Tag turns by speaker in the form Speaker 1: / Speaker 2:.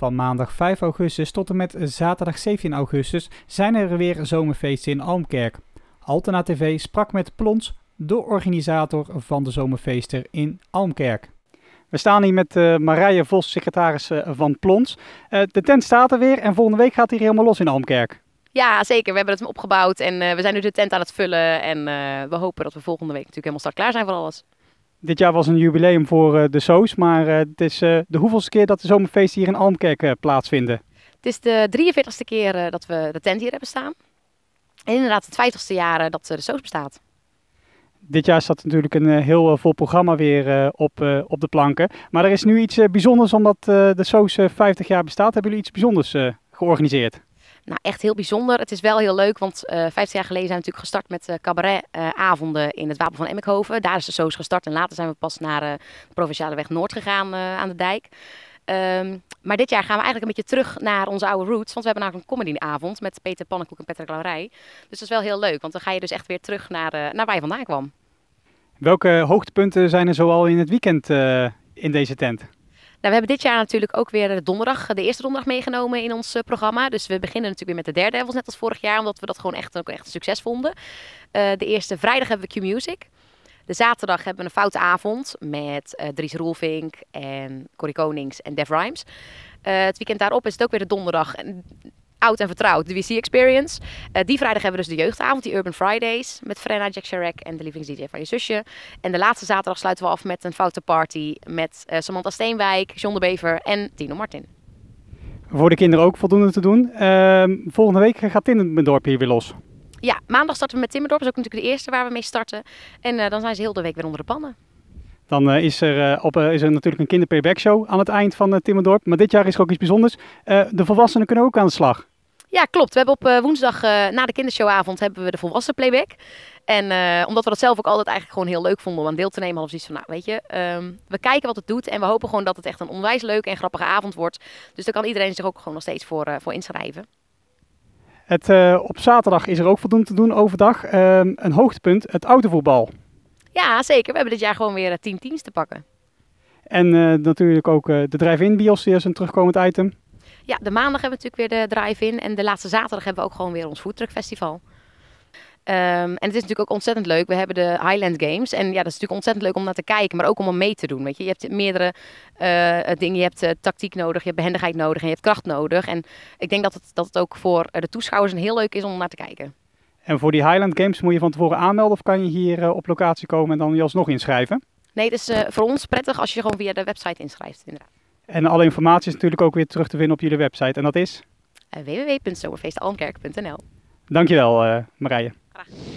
Speaker 1: Van maandag 5 augustus tot en met zaterdag 17 augustus zijn er weer zomerfeesten in Almkerk. Altena TV sprak met Plons, de organisator van de zomerfeesten in Almkerk. We staan hier met uh, Marije Vos, secretaris eh, van Plons. Eh, de tent staat er weer en volgende week gaat hier helemaal los in Almkerk.
Speaker 2: Ja, zeker. We hebben het opgebouwd en we zijn nu de tent aan het vullen. En we hopen dat we volgende week natuurlijk helemaal start klaar zijn voor alles.
Speaker 1: Dit jaar was een jubileum voor eh, de SOOS, maar eh, het is eh, de hoeveelste keer dat de zomerfeesten hier in Almkerk plaatsvinden?
Speaker 2: Het is de 43ste keer dat we de tent hier hebben staan. En inderdaad het 50ste jaar dat de SOOS bestaat.
Speaker 1: Dit jaar staat natuurlijk een heel vol programma weer op, op de planken. Maar er is nu iets bijzonders omdat de SOOS 50 jaar bestaat. Hebben jullie iets bijzonders georganiseerd?
Speaker 2: Nou, echt heel bijzonder. Het is wel heel leuk, want uh, eh, 50 jaar geleden zijn we natuurlijk gestart met uh, cabaretavonden in het Wapen van Emmikhoven. Daar is de shows gestart en later zijn we pas naar eh, de Provinciale Weg Noord gegaan aan de dijk. Ehm, maar dit jaar gaan we eigenlijk een beetje terug naar onze oude roots. Want we hebben namelijk een comedyavond met Peter Pannenkoek en Patrick Laurij. Dus dat is wel heel leuk, want dan ga je dus echt weer terug naar, naar waar je vandaan kwam.
Speaker 1: Welke hoogtepunten zijn er zoal in het weekend in deze tent?
Speaker 2: Nou, we hebben dit jaar natuurlijk ook weer de donderdag, de eerste donderdag meegenomen in ons eh, programma. Dus we beginnen natuurlijk weer met de derde Devils, net als vorig jaar, omdat we dat gewoon echt, ook echt een succes vonden. Eh, de eerste vrijdag hebben we Q-Music. De zaterdag hebben we een foute avond met eh, Dries Roelvink en Cory Konings en Dev Rhymes. het weekend daarop is het ook weer de donderdag. En oud en vertrouwd, de WC Experience. Eh, die vrijdag hebben we dus de jeugdavond, die Urban Fridays. Met Frenna, Jack Sherrack en de lieving DJ van je zusje. En de laatste zaterdag sluiten we af met een foute party. Met eh, Samantha Steenwijk, John de Bever en Tino Martin.
Speaker 1: Voor de kinderen ook voldoende te doen. Ehm, volgende week gaat Timmerdorp hier weer los.
Speaker 2: Ja, maandag starten we met Timmerdorp. Dat is ook natuurlijk de eerste waar we mee starten. En eh, dan zijn ze heel de week weer onder de pannen.
Speaker 1: Dan is, er, op, is er natuurlijk een kinderpayback show aan het eind van Timmerdorp. Maar dit jaar is er ook iets bijzonders. de volwassenen kunnen ook aan de slag.
Speaker 2: Ja, klopt. We hebben op eh, woensdag eh, na de kindershowavond hebben we de volwassen playback. En eh, omdat we dat zelf ook altijd eigenlijk gewoon heel leuk vonden om aan deel te nemen, hadden we zoiets van, nou weet je, ehm, we kijken wat het doet en we hopen gewoon dat het echt een onwijs leuke en grappige avond wordt. Dus daar kan iedereen zich ook gewoon nog steeds voor, voor inschrijven.
Speaker 1: Het, op zaterdag is er ook voldoende te doen overdag. Ehm, een hoogtepunt, het autovoetbal.
Speaker 2: Ja, zeker. We hebben dit jaar gewoon weer team teams te pakken.
Speaker 1: En natuurlijk ook de drive-in bios, is een terugkomend item.
Speaker 2: Ja, de maandag hebben we natuurlijk weer de drive-in. En de laatste zaterdag hebben we ook gewoon weer ons Foodtruck Festival. Ehm, en het is natuurlijk ook ontzettend leuk. We hebben de Highland Games. En ja, dat is natuurlijk ontzettend leuk om naar te kijken, maar ook om mee te doen. Weet je? je hebt meerdere eh, dingen. Je hebt eh, tactiek nodig, je hebt behendigheid nodig en je hebt kracht nodig. En ik denk dat het, dat het ook voor eh, de toeschouwers een heel leuk is om naar te kijken.
Speaker 1: En voor die Highland Games moet je van tevoren aanmelden of kan je hier op locatie komen en dan je alsnog inschrijven?
Speaker 2: Nee, het is voor ons prettig als je gewoon via de website inschrijft, inderdaad.
Speaker 1: En alle informatie is natuurlijk ook weer terug te vinden op jullie website. En dat is?
Speaker 2: Eh, www.zomerfeestalmkerk.nl
Speaker 1: Dankjewel, eh, Marije. Graag.